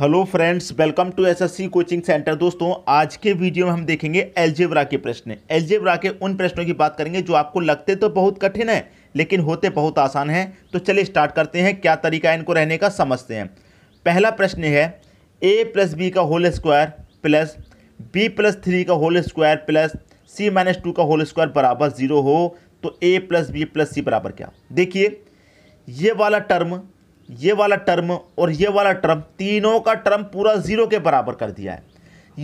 hello friends welcome to SSC coaching centre दोस्तों आज के वीडियो में हम देखेंगे एलजेब्रा के प्रश्न एलजेब्रा के उन प्रश्नों की बात करेंगे जो आपको लगते तो बहुत कठिन है लेकिन होते बहुत आसान हैं तो चलिए स्टार्ट करते हैं क्या तरीका है इनको रहने का समझते हैं पहला प्रश्न है ए प्लस बी का whole square plus B plus three का whole square plus C minus two का होल स्क्वायर बराबर ज़ीरो हो तो A plus B plus C बराबर क्या देखिए ये वाला टर्म ये वाला टर्म और ये वाला टर्म तीनों का टर्म पूरा ज़ीरो के बराबर कर दिया है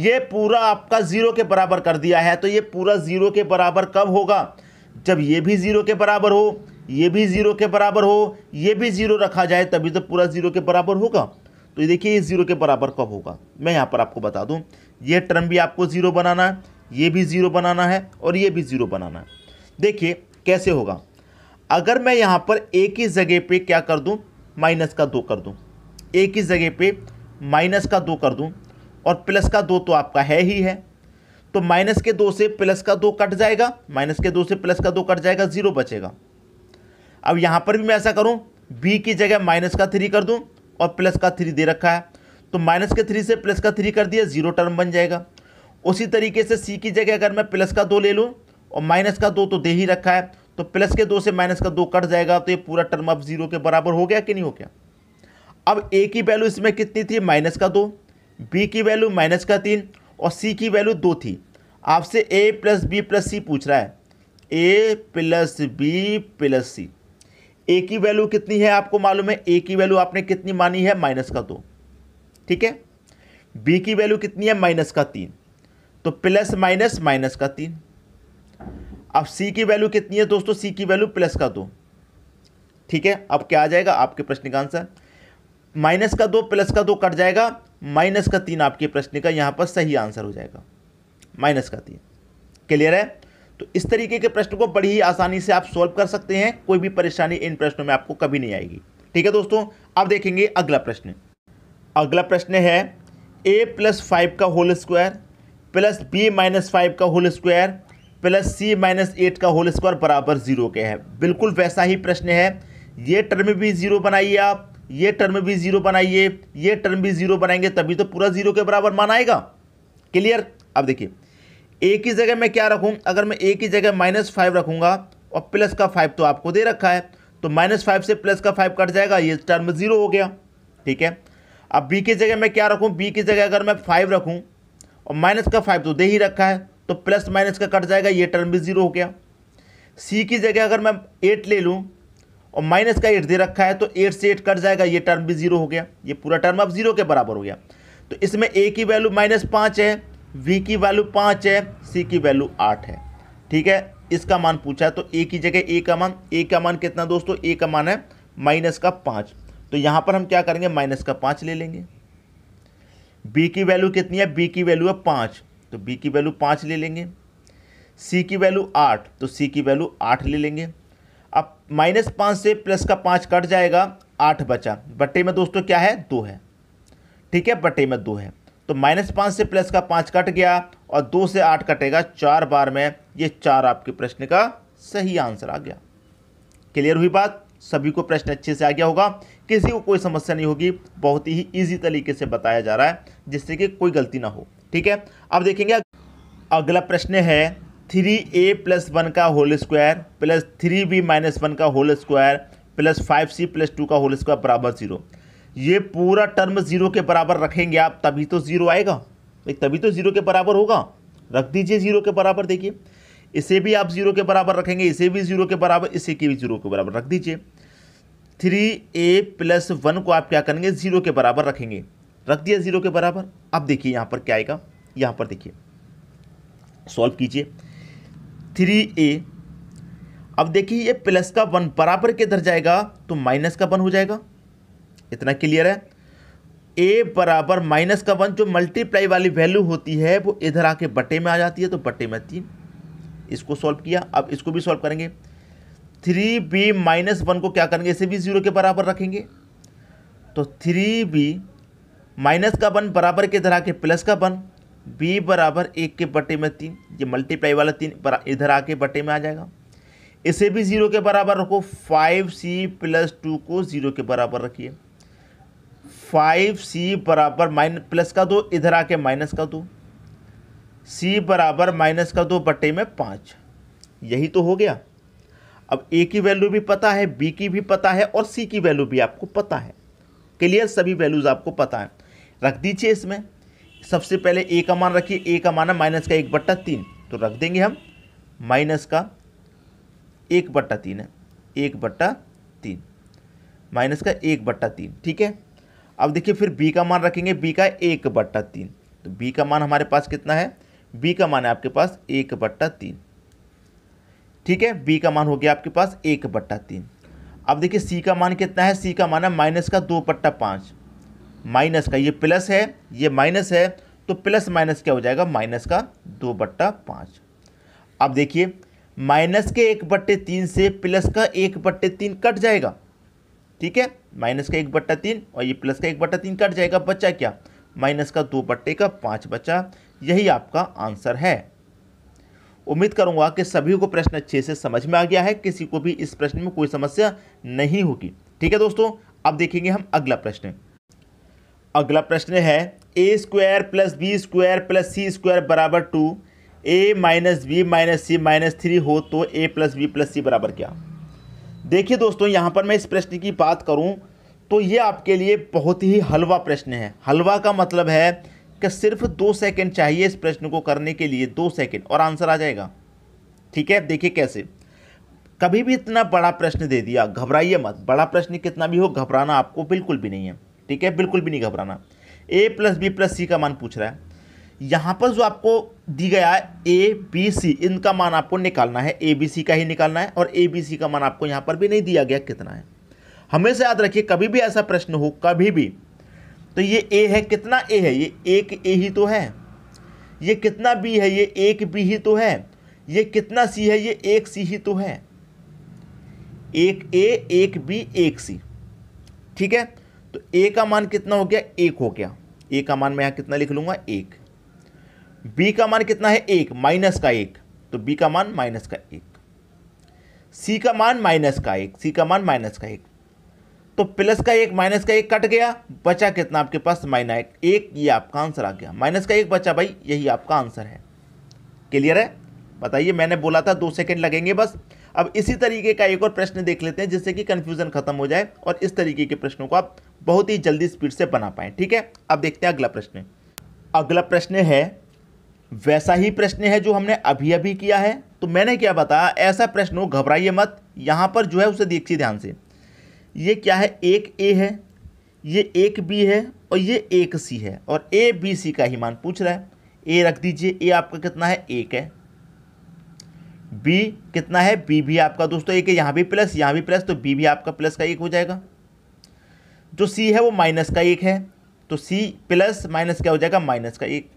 ये पूरा आपका ज़ीरो के बराबर कर दिया है तो ये पूरा ज़ीरो के बराबर कब होगा जब ये भी ज़ीरो के बराबर हो ये भी ज़ीरो के बराबर हो ये भी ज़ीरो रखा जाए तभी तो पूरा ज़ीरो के बराबर होगा तो ये देखिए ये ज़ीरो के बराबर कब होगा मैं यहाँ पर आपको बता दूँ ये टर्म भी आपको ज़ीरो बनाना है ये भी ज़ीरो बनाना है और ये भी ज़ीरो बनाना है देखिए कैसे होगा अगर मैं यहाँ पर एक ही जगह पे क्या कर दूँ माइनस का दो कर दूँ ए की जगह पे माइनस का दो कर दूँ और प्लस का दो तो आपका है ही है तो माइनस के दो से प्लस का दो कट जाएगा माइनस के दो से प्लस का दो कट जाएगा ज़ीरो बचेगा अब यहाँ पर भी मैं ऐसा करूँ बी की जगह माइनस का थ्री कर दूँ और प्लस का थ्री दे रखा है तो माइनस के थ्री से प्लस का थ्री कर दिया ज़ीरो टर्म बन जाएगा उसी तरीके से सी की जगह अगर मैं प्लस का दो ले लूँ और माइनस का दो तो दे ही रखा है तो प्लस के दो से माइनस का दो कट जाएगा तो ये पूरा टर्म अब जीरो के बराबर हो गया कि नहीं हो गया अब ए की वैल्यू इसमें कितनी थी माइनस का दो बी की वैल्यू माइनस का तीन और सी की वैल्यू दो थी आपसे A plus B plus C पूछ रहा है A plus B plus C A की वैल्यू कितनी है आपको मालूम है ए की वैल्यू आपने कितनी मानी है माइनस का दो ठीक है बी की वैल्यू कितनी है माइनस का तीन तो प्लस माइनस माइनस का तीन अब सी की वैल्यू कितनी है दोस्तों सी की वैल्यू प्लस का दो ठीक है अब क्या आ जाएगा आपके प्रश्न का आंसर माइनस का दो प्लस का दो कट जाएगा माइनस का तीन आपके प्रश्न का यहाँ पर सही आंसर हो जाएगा माइनस का तीन क्लियर है तो इस तरीके के प्रश्न को बड़ी ही आसानी से आप सॉल्व कर सकते हैं कोई भी परेशानी इन प्रश्नों में आपको कभी नहीं आएगी ठीक है दोस्तों अब देखेंगे अगला प्रश्न अगला प्रश्न है ए प्लस फाइव का whole square plus B minus five का whole square plus C minus eight का होल स्क्वायर बराबर जीरो के है बिल्कुल वैसा ही प्रश्न है ये टर्म भी जीरो बनाइए आप ये टर्म भी जीरो बनाइए ये टर्म भी जीरो बनाएंगे तभी तो पूरा जीरो के बराबर मान आएगा क्लियर अब देखिए ए की जगह मैं क्या रखूँ अगर मैं ए की जगह माइनस फाइव रखूँगा और प्लस का फाइव तो आपको दे रखा है तो माइनस फाइव से प्लस का फाइव कट जाएगा ये टर्म जीरो हो गया ठीक है अब बी की जगह मैं क्या रखूँ बी की जगह अगर मैं फाइव रखूँ और माइनस का फाइव तो दे ही रखा है तो प्लस माइनस का कट जाएगा ये टर्म भी ज़ीरो हो गया सी की जगह अगर मैं एट ले लूँ और माइनस का एट दे रखा है तो एट से एट कट जाएगा ये टर्म भी ज़ीरो हो गया ये पूरा टर्म अब ज़ीरो के बराबर हो गया तो इसमें ए की वैल्यू माइनस पाँच है वी की वैल्यू पाँच है सी की वैल्यू आठ है ठीक है इसका मान पूछा है तो ए की जगह ए का मान ए का मान कितना दोस्तों ए का मान है माइनस का पाँच तो यहाँ पर हम क्या करेंगे माइनस का पाँच ले लेंगे बी की वैल्यू कितनी है बी की वैल्यू है पाँच तो बी की वैल्यू पाँच ले लेंगे सी की वैल्यू आठ तो सी की वैल्यू आठ ले लेंगे अब माइनस पाँच से प्लस का पाँच कट जाएगा आठ बचा बट्टे में दोस्तों क्या है दो है ठीक है बट्टे में दो है तो माइनस पाँच से प्लस का पाँच कट गया और दो से आठ कटेगा चार बार में ये चार आपके प्रश्न का सही आंसर आ गया क्लियर हुई बात सभी को प्रश्न अच्छे से आ गया होगा किसी को कोई समस्या नहीं होगी बहुत ही ईजी तरीके से बताया जा रहा है जिससे कि कोई गलती ना हो ठीक है अब देखेंगे अगला प्रश्न है थ्री ए प्लस वन का whole square plus three B minus one का whole square plus five C plus two का होल स्क्वायर बराबर जीरो ये पूरा टर्म जीरो के बराबर रखेंगे आप तभी तो जीरो आएगा तभी तो जीरो के बराबर होगा रख दीजिए जीरो के बराबर देखिए इसे भी आप जीरो के बराबर रखेंगे इसे भी जीरो के बराबर इसे के भी जीरो के बराबर रख दीजिए थ्री ए प्लस वन को आप क्या करेंगे जीरो के बराबर रखेंगे रख दिया ज़ीरो के बराबर अब देखिए यहाँ पर क्या आएगा यहाँ पर देखिए सॉल्व कीजिए थ्री ए अब देखिए ये प्लस का वन बराबर के दर जाएगा तो माइनस का वन हो जाएगा इतना क्लियर है ए बराबर माइनस का वन जो मल्टीप्लाई वाली वैल्यू होती है वो इधर आके बटे में आ जाती है तो बटे में तीन इसको सॉल्व किया अब इसको भी सॉल्व करेंगे थ्री बी माइनस वन को क्या करेंगे इसे भी ज़ीरो के बराबर रखेंगे तो थ्री बी माइनस का बन बराबर के इधर आके प्लस का बन बी बराबर एक के बटे में तीन ये मल्टीप्लाई वाला तीन इधर आके बटे में आ जाएगा इसे भी ज़ीरो के बराबर रखो फाइव सी प्लस टू को ज़ीरो के बराबर रखिए फाइव सी बराबर माइन प्लस का दो इधर आके माइनस का दो सी बराबर माइनस का दो बटे में पाँच यही तो हो गया अब ए की वैल्यू भी पता है बी की भी पता है और सी की वैल्यू भी आपको पता है क्लियर सभी वैल्यूज़ आपको पता है रख दीजिए इसमें सबसे पहले ए का मान रखिए ए का मान है माइनस का एक बट्टा तीन तो रख देंगे हम माइनस का एक बट्टा तीन है एक बट्टा तीन माइनस का एक बट्टा तीन ठीक है अब देखिए फिर बी का मान रखेंगे बी का एक बट्टा तीन तो बी का मान हमारे पास कितना है बी का मान है आपके पास एक बट्टा तीन ठीक है बी का मान हो गया आपके पास एक बट्टा तीन अब देखिए सी का मान कितना है सी का मान है माइनस का दो बट्टा पाँच माइनस का ये प्लस है ये माइनस है तो प्लस माइनस क्या हो जाएगा माइनस का दो बट्टा पाँच अब देखिए माइनस के एक बट्टे तीन से प्लस का एक बट्टे तीन कट जाएगा ठीक है माइनस का एक बट्टा तीन और ये प्लस का एक बट्टा तीन कट जाएगा बच्चा क्या माइनस का दो बट्टे का पाँच बच्चा यही आपका आंसर है उम्मीद करूंगा कि सभी को प्रश्न अच्छे से समझ में आ गया है किसी को भी इस प्रश्न में कोई समस्या नहीं होगी ठीक है दोस्तों अब देखेंगे हम अगला प्रश्न अगला प्रश्न है A square plus B square plus C square बराबर two A minus B minus C minus three हो तो A plus B plus C बराबर क्या देखिए दोस्तों यहाँ पर मैं इस प्रश्न की बात करूँ तो ये आपके लिए बहुत ही हलवा प्रश्न है हलवा का मतलब है कि सिर्फ दो सेकेंड चाहिए इस प्रश्न को करने के लिए दो सेकेंड और आंसर आ जाएगा ठीक है देखिए कैसे कभी भी इतना बड़ा प्रश्न दे दिया घबराइए मत बड़ा प्रश्न कितना भी हो घबराना आपको बिल्कुल भी नहीं है ठीक है बिल्कुल भी नहीं घबराना A plus B plus C का मान पूछ रहा है यहाँ पर जो आपको दी गया ए बी सी इनका मान आपको निकालना है ए बी सी का ही निकालना है और ए बी सी का मान आपको यहाँ पर भी नहीं दिया गया कितना है हमेशा याद रखिए कभी भी ऐसा प्रश्न हो कभी भी तो ये ए है कितना ए है ये एक ए ही तो है ये कितना बी है ये एक बी ही तो है ये कितना सी है ये एक सी ही तो है एक ए एक बी एक सी ठीक है तो ए का मान कितना हो गया एक हो गया ए का मान मैं यहाँ कितना लिख लूँगा एक बी का मान कितना है एक माइनस का एक तो बी का मान माइनस का एक सी का मान माइनस का एक सी का मान माइनस का एक तो प्लस का एक माइनस का एक कट गया बचा कितना आपके पास माइनस एक, एक ये आपका आंसर आ गया माइनस का एक बचा भाई यही आपका आंसर है क्लियर है बताइए मैंने बोला था दो सेकंड लगेंगे बस अब इसी तरीके का एक और प्रश्न देख लेते हैं जिससे कि कन्फ्यूजन खत्म हो जाए और इस तरीके के प्रश्नों को आप बहुत ही जल्दी स्पीड से बना पाएँ ठीक है अब देखते हैं अगला प्रश्न अगला प्रश्न है वैसा ही प्रश्न है जो हमने अभी अभी किया है तो मैंने क्या बताया ऐसा प्रश्न हो घबराइए मत यहाँ पर जो है उसे देखिए ध्यान से ये क्या है एक ए है ये एक बी है और ये एक सी है और ए बी सी का ही मान पूछ रहा है ए रख दीजिए ए आपका कितना है एक है बी कितना है बी भी आपका दोस्तों एक है यहाँ भी प्लस यहाँ भी प्लस तो बी भी आपका प्लस का एक हो जाएगा जो सी है वो माइनस का एक है तो सी प्लस माइनस क्या हो जाएगा माइनस का एक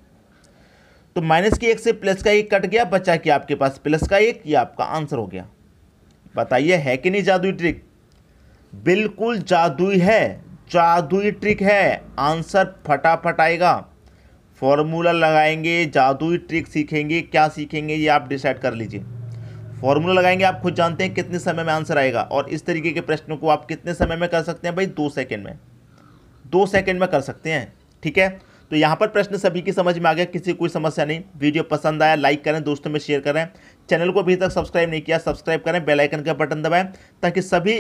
तो माइनस के एक से प्लस का एक कट गया बचा कि आपके पास प्लस का एक ये आपका आंसर हो गया बताइए है कि नहीं जादुई ट्रिक बिल्कुल जादुई है जादुई ट्रिक है आंसर फटाफट आएगा फॉर्मूला लगाएंगे जादुई ट्रिक सीखेंगे क्या सीखेंगे ये आप डिसाइड कर लीजिए फॉर्मूला लगाएंगे आप खुद जानते हैं कितने समय में आंसर आएगा और इस तरीके के प्रश्नों को आप कितने समय में कर सकते हैं भाई दो सेकेंड में दो सेकेंड में कर सकते हैं ठीक है तो यहाँ पर प्रश्न सभी की समझ में आ गया किसी कोई समस्या नहीं वीडियो पसंद आया लाइक करें दोस्तों में शेयर करें चैनल को अभी तक सब्सक्राइब नहीं किया सब्सक्राइब करें बेल आइकन का बटन दबाएं ताकि सभी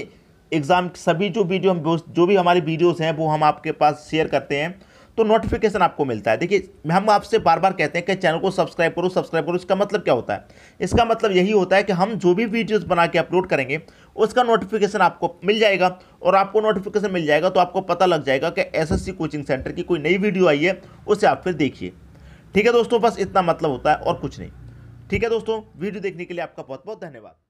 एग्ज़ाम सभी जो वीडियो हम जो भी हमारी वीडियोस हैं वो हम आपके पास शेयर करते हैं तो नोटिफिकेशन आपको मिलता है देखिए हम आपसे बार बार कहते हैं कि चैनल को सब्सक्राइब करो सब्सक्राइब करो इसका मतलब क्या होता है इसका मतलब यही होता है कि हम जो भी वीडियोस बना के अपलोड करेंगे उसका नोटिफिकेशन आपको मिल जाएगा और आपको नोटिफिकेशन मिल जाएगा तो आपको पता लग जाएगा कि एस कोचिंग सेंटर की कोई नई वीडियो आई है उसे आप फिर देखिए ठीक है दोस्तों बस इतना मतलब होता है और कुछ नहीं ठीक है दोस्तों वीडियो देखने के लिए आपका बहुत बहुत धन्यवाद